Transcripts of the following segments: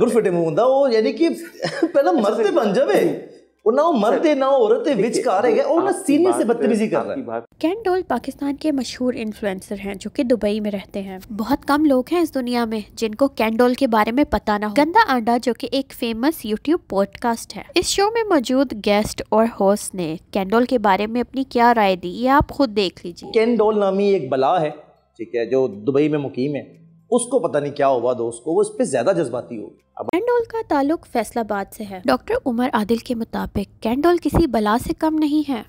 गुरफटे मुंह होंदा ਉਹ ਯਾਨੀ ਕਿ ਪਹਿਲਾਂ ਮਰਦੇ ਬਣ ਜਾਵੇ और ना मर्दे ना औरतें विचकार है और ना सीनियर से बदतमीजी कर रहा है कैन डोल पाकिस्तान के मशहूर इन्फ्लुएंसर हैं जो कि दुबई में रहते हैं बहुत कम लोग हैं इस दुनिया में जिनको कैन डोल के बारे में पता ना हो गंदा अंडा जो कि एक फेमस यूट्यूब पॉडकास्ट है इस शो में मौजूद गेस्ट और होस्ट ने कैन डोल के बारे में अपनी क्या राय दी ये आप खुद देख लीजिए कैन डोल नामी एक बला है ठीक है जो दुबई में मुकीम है उसको पता नहीं क्या हुआ दोस्त को वो इस पर ज्यादा जज्बाती होगी कैंडोल का ताल्लुक फैसलाबाद से है डॉक्टर उमर आदिल के मुताबिक कैंडोल किसी बला से कम नहीं है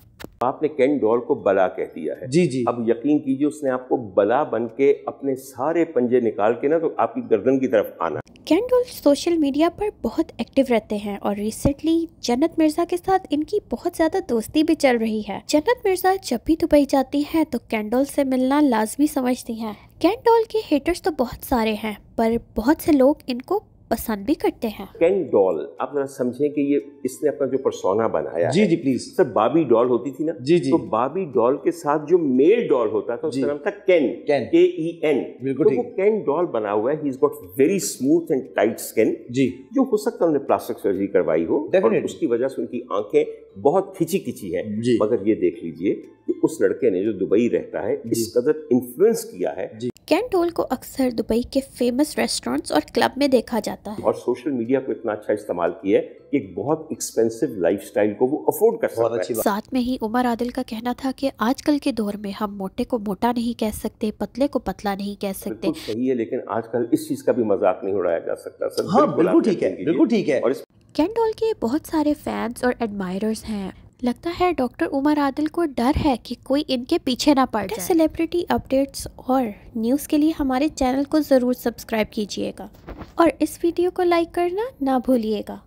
आपने कैन डॉल को बला कह दिया है जी जी अब यकीन कीजिए उसने आपको बला बन के अपने सारे पंजे निकाल के ना तो आपकी गर्दन की तरफ आना कैन डॉल सोशल मीडिया पर बहुत एक्टिव रहते हैं और रिसेंटली जन्नत मिर्जा के साथ इनकी बहुत ज्यादा दोस्ती भी चल रही है जन्नत मिर्जा जब भी दुबई जाती है तो कैंडोल से मिलना लाजमी समझती है कैंडोल के हेटर्स तो बहुत सारे हैं पर बहुत से लोग इनको पसंद भी करते हैं कैन डॉल आप जरा समझें कि ये इसने अपना जो परसोना बनाया जी जी प्लीज सर बाबी डॉल होती थी ना जी जी तो बाबी डॉल के साथ जो मेल डॉल होता था उसका नाम था कैन कैन के ई एन बिल्कुल तो वो कैन डॉल बना हुआ है he is got very smooth and tight skin जी जो हो सकता है उन्हें प्लास्टिक सर्जरी करवाई हो और उसकी वजह से उनकी आंखें बहुत खिंची खिंची है मगर ये देख लीजिए कि उस लड़के ने जो दुबई रहता है इस कदर इन्फ्लुएंस किया है कैंट होल को अक्सर दुबई के फेमस रेस्टोरेंट्स और क्लब में देखा जाता है और सोशल मीडिया को इतना अच्छा इस्तेमाल किया है एक बहुत एक्सपेंसिव लाइफस्टाइल को वो अफोर्ड कर सकता है साथ में ही उमर आदिल का कहना था कि आजकल के दौर में हम मोटे को मोटा नहीं कह सकते पतले को पतला नहीं कह सकते सही है लेकिन आजकल इस चीज का भी मजाक नहीं उड़ाया जा सकता सर हाँ बिल्कुल ठीक है बिल्कुल ठीक है कैंडोल के बहुत सारे फैंस और एडमायरर्स हैं लगता है डॉक्टर उमर आदिल को डर है कि कोई इनके पीछे ना पड़ जाए सेलिब्रिटी अपडेट्स और न्यूज़ के लिए हमारे चैनल को ज़रूर सब्सक्राइब कीजिएगा और इस वीडियो को लाइक करना ना भूलिएगा